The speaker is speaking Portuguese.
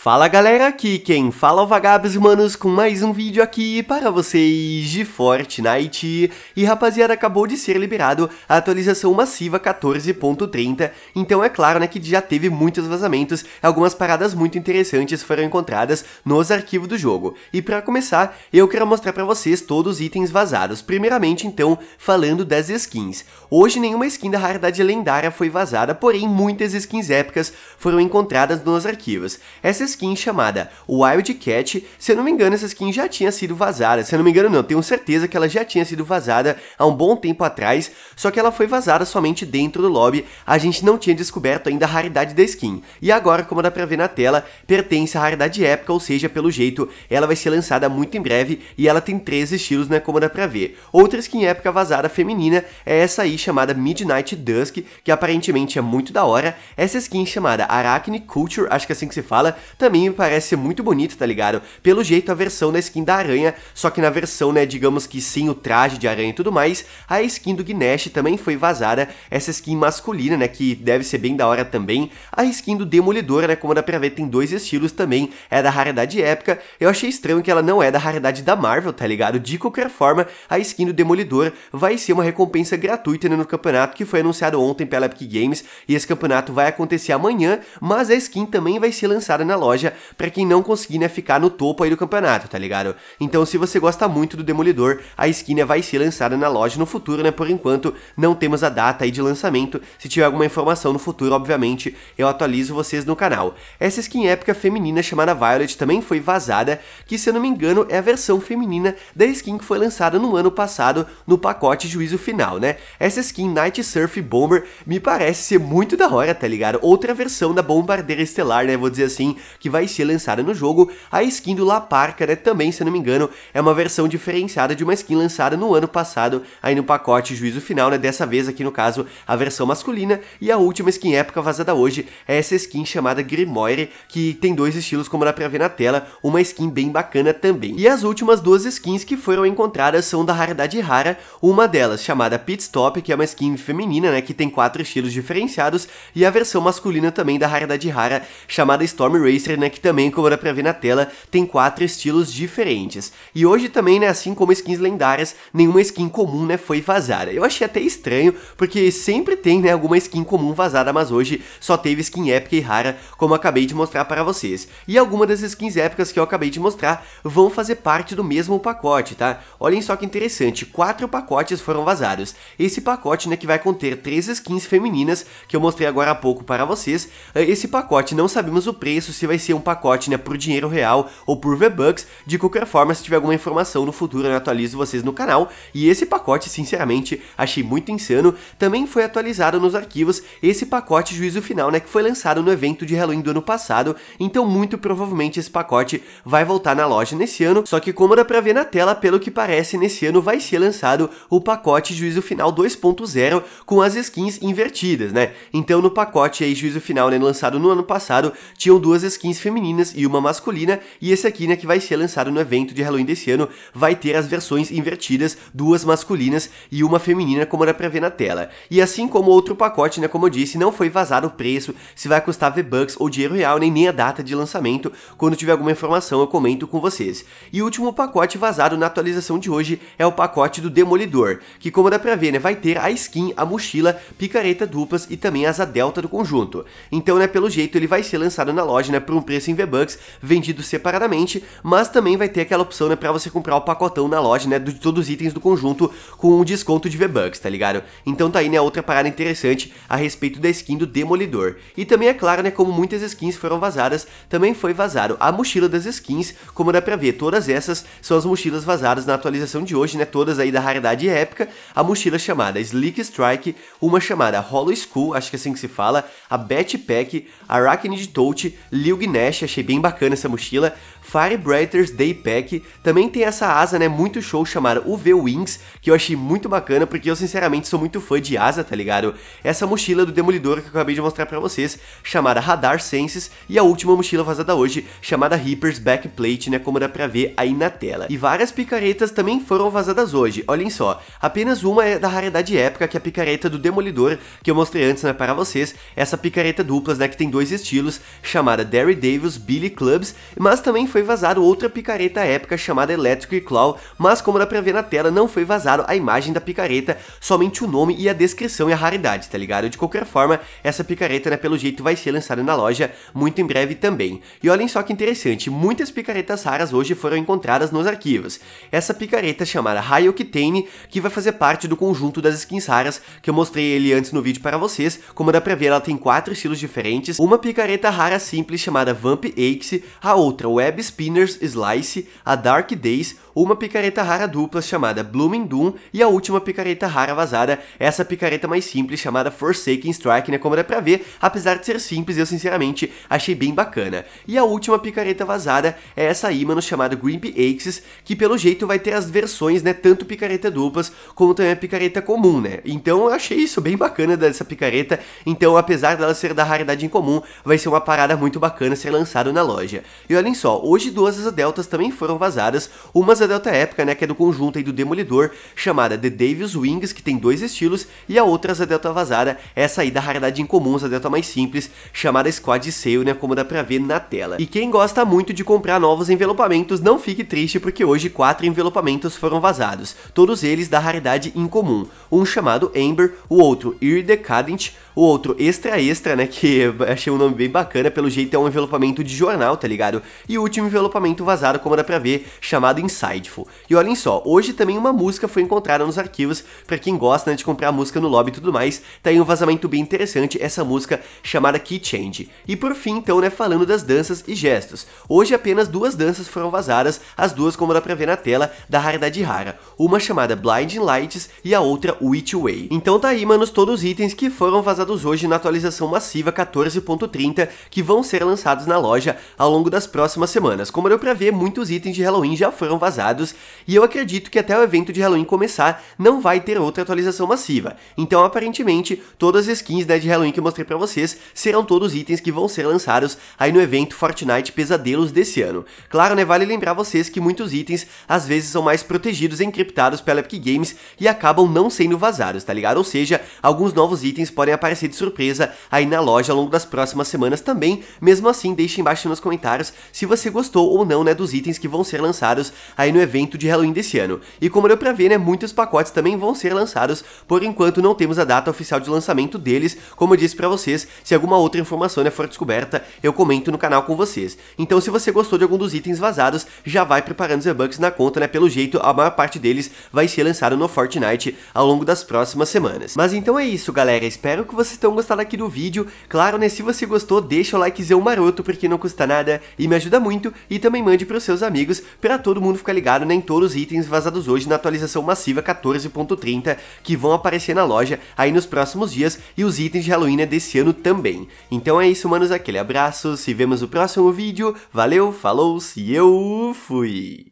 Fala galera, aqui quem fala é o Vagabos Humanos com mais um vídeo aqui para vocês de Fortnite. E rapaziada, acabou de ser liberado a atualização massiva 14.30, então é claro né, que já teve muitos vazamentos, algumas paradas muito interessantes foram encontradas nos arquivos do jogo. E para começar, eu quero mostrar para vocês todos os itens vazados, primeiramente então falando das skins. Hoje nenhuma skin da raridade lendária foi vazada, porém muitas skins épicas foram encontradas nos arquivos. Essa skin chamada Wildcat. Se eu não me engano, essa skin já tinha sido vazada. Se eu não me engano, não, tenho certeza que ela já tinha sido vazada há um bom tempo atrás, só que ela foi vazada somente dentro do lobby. A gente não tinha descoberto ainda a raridade da skin. E agora, como dá pra ver na tela, pertence à raridade épica, ou seja, pelo jeito, ela vai ser lançada muito em breve e ela tem três estilos, né, como dá pra ver. Outra skin épica vazada feminina é essa aí, chamada Midnight Dusk, que aparentemente é muito da hora. Essa skin chamada Arachne Culture, acho que é assim que se fala, também me parece muito bonito, tá ligado? Pelo jeito, a versão da skin da aranha, só que na versão, né, digamos que sem o traje de aranha e tudo mais, a skin do Gnash também foi vazada, essa skin masculina, né, que deve ser bem da hora também, a skin do Demolidor, né, como dá pra ver, tem dois estilos também, é da raridade épica, eu achei estranho que ela não é da raridade da Marvel, tá ligado? De qualquer forma, a skin do Demolidor vai ser uma recompensa gratuita né, no campeonato que foi anunciado ontem pela Epic Games, e esse campeonato vai acontecer amanhã, mas a skin também vai ser lançada na loja loja para quem não conseguir, né, ficar no topo aí do campeonato, tá ligado? Então, se você gosta muito do Demolidor, a skin vai ser lançada na loja no futuro, né? Por enquanto, não temos a data aí de lançamento. Se tiver alguma informação no futuro, obviamente, eu atualizo vocês no canal. Essa skin épica feminina chamada Violet também foi vazada, que se eu não me engano é a versão feminina da skin que foi lançada no ano passado no pacote Juízo Final, né? Essa skin Night Surf Bomber me parece ser muito da hora, tá ligado? Outra versão da Bombardeira Estelar, né? Vou dizer assim, que vai ser lançada no jogo. A skin do La Parca, né, também, se não me engano, é uma versão diferenciada de uma skin lançada no ano passado, aí no pacote Juízo Final, né, dessa vez aqui no caso a versão masculina, e a última skin épica vazada hoje é essa skin chamada Grimoire, que tem dois estilos como dá pra ver na tela, uma skin bem bacana também. E as últimas duas skins que foram encontradas são da raridade rara, uma delas chamada Pitstop, que é uma skin feminina, né, que tem quatro estilos diferenciados, e a versão masculina também da raridade rara, chamada Storm Racer, né, que também, como dá pra ver na tela, tem quatro estilos diferentes. E hoje também, né, assim como skins lendárias, nenhuma skin comum, né, foi vazada. Eu achei até estranho, porque sempre tem, né, alguma skin comum vazada, mas hoje só teve skin épica e rara, como acabei de mostrar para vocês. E alguma das skins épicas que eu acabei de mostrar vão fazer parte do mesmo pacote, tá? Olhem só que interessante, quatro pacotes foram vazados. Esse pacote, né, que vai conter três skins femininas, que eu mostrei agora há pouco para vocês. Eh, esse pacote, não sabemos o preço, se vai ser um pacote né, por dinheiro real ou por V-Bucks. De qualquer forma, se tiver alguma informação no futuro, eu atualizo vocês no canal. E esse pacote, sinceramente, achei muito insano. Também foi atualizado nos arquivos esse pacote Juízo Final, né, que foi lançado no evento de Halloween do ano passado. Então, muito provavelmente, esse pacote vai voltar na loja nesse ano. Só que, como dá pra ver na tela, pelo que parece, nesse ano vai ser lançado o pacote Juízo Final 2.0 com as skins invertidas, né? Então, no pacote aí, Juízo Final, né, lançado no ano passado, tinham duas skins skins femininas e uma masculina, e esse aqui, né, que vai ser lançado no evento de Halloween desse ano, vai ter as versões invertidas, duas masculinas e uma feminina, como dá pra ver na tela. E assim como outro pacote, né, como eu disse, não foi vazado o preço, se vai custar V-Bucks ou dinheiro real, nem, nem a data de lançamento, quando tiver alguma informação eu comento com vocês. E o último pacote vazado na atualização de hoje é o pacote do Demolidor, que como dá pra ver, né, vai ter a skin, a mochila, picareta duplas e também asa delta do conjunto. Então, né, pelo jeito ele vai ser lançado na loja, né, por um preço em V-Bucks, vendido separadamente, mas também vai ter aquela opção, né, pra você comprar o pacotão na loja, né, de todos os itens do conjunto com um desconto de V-Bucks, tá ligado? Então tá aí, né, outra parada interessante a respeito da skin do Demolidor. E também é claro, né, como muitas skins foram vazadas, também foi vazado a mochila das skins, como dá pra ver, todas essas são as mochilas vazadas na atualização de hoje, né, todas aí da raridade épica, a mochila chamada Slick Strike, uma chamada Hollow School, acho que é assim que se fala, a Bat Pack, a Arachnid Touch, Liug Nash, achei bem bacana essa mochila. Firebrighters Day Pack, também tem essa asa, né, muito show, chamada UV Wings, que eu achei muito bacana, porque eu sinceramente sou muito fã de asa, tá ligado? Essa mochila do Demolidor que eu acabei de mostrar pra vocês, chamada Radar Senses, e a última mochila vazada hoje, chamada Reaper's Backplate, né, como dá pra ver aí na tela. E várias picaretas também foram vazadas hoje, olhem só, apenas uma é da raridade épica, que é a picareta do Demolidor, que eu mostrei antes, né, para vocês, essa picareta duplas, né, que tem dois estilos, chamada Derry Davis Billy Clubs, mas também foi vazado outra picareta épica chamada Electric Claw, mas como dá pra ver na tela, não foi vazado a imagem da picareta, somente o nome e a descrição e a raridade, tá ligado? De qualquer forma, essa picareta, né, pelo jeito vai ser lançada na loja muito em breve também. E olhem só que interessante, muitas picaretas raras hoje foram encontradas nos arquivos. Essa picareta chamada Hayokitane, que vai fazer parte do conjunto das skins raras, que eu mostrei ele antes no vídeo para vocês, como dá pra ver ela tem quatro estilos diferentes, uma picareta rara simples chamada chamada Vamp Axe, a outra Web Spinners Slice, a Dark Days, uma picareta rara dupla chamada Blooming Doom e a última picareta rara vazada, essa picareta mais simples chamada Forsaken Strike, né, como dá pra ver, apesar de ser simples, eu sinceramente achei bem bacana. E a última picareta vazada é essa aí, mano, chamada Grimpy Axes, que pelo jeito vai ter as versões, né, tanto picareta duplas como também a picareta comum, né. Então eu achei isso bem bacana dessa picareta, então apesar dela ser da raridade incomum, vai ser uma parada muito bacana ser lançado na loja. E olhem só, hoje duas das deltas também foram vazadas, umas da Delta época né, que é do conjunto aí do Demolidor, chamada The Davis Wings, que tem dois estilos, e a outra a Delta Vazada, essa aí da raridade incomum, a Delta mais simples, chamada Squad Sale, né, como dá pra ver na tela. E quem gosta muito de comprar novos envelopamentos, não fique triste, porque hoje quatro envelopamentos foram vazados, todos eles da raridade incomum, um chamado Amber, o outro Ear Decadent, o outro Extra Extra, né, que achei um nome bem bacana, pelo jeito é um envelopamento de jornal, tá ligado? E o último envelopamento vazado, como dá pra ver, chamado Inside. E olhem só, hoje também uma música foi encontrada nos arquivos, para quem gosta né, de comprar música no lobby e tudo mais, tá aí um vazamento bem interessante, essa música chamada Key Change. E por fim, então, né, falando das danças e gestos. Hoje apenas duas danças foram vazadas, as duas como dá pra ver na tela, da raridade rara. Uma chamada Blinding Lights e a outra Witch Way. Então tá aí, manos, todos os itens que foram vazados hoje na atualização massiva 14.30, que vão ser lançados na loja ao longo das próximas semanas. Como deu pra ver, muitos itens de Halloween já foram vazados, dados, e eu acredito que até o evento de Halloween começar não vai ter outra atualização massiva. Então, aparentemente, todas as skins né, de Halloween que eu mostrei para vocês serão todos itens que vão ser lançados aí no evento Fortnite Pesadelos desse ano. Claro, né, vale lembrar vocês que muitos itens às vezes são mais protegidos e encriptados pela Epic Games e acabam não sendo vazados, tá ligado? Ou seja, alguns novos itens podem aparecer de surpresa aí na loja ao longo das próximas semanas também. Mesmo assim, deixe embaixo nos comentários se você gostou ou não, né, dos itens que vão ser lançados aí no evento de Halloween desse ano. E como deu pra ver, né, muitos pacotes também vão ser lançados, por enquanto não temos a data oficial de lançamento deles, como eu disse pra vocês, se alguma outra informação né, for descoberta, eu comento no canal com vocês. Então se você gostou de algum dos itens vazados, já vai preparando os e-bucks na conta, né, pelo jeito a maior parte deles vai ser lançado no Fortnite ao longo das próximas semanas. Mas então é isso, galera, espero que vocês tenham gostado aqui do vídeo, claro, né, se você gostou, deixa o likezão maroto, porque não custa nada e me ajuda muito, e também mande pros seus amigos, pra todo mundo ficar ligado, nem todos os itens vazados hoje na atualização massiva 14.30 que vão aparecer na loja aí nos próximos dias e os itens de Halloween né, desse ano também. Então é isso, manos, aquele abraço, se vemos no próximo vídeo, valeu, falou, se eu fui!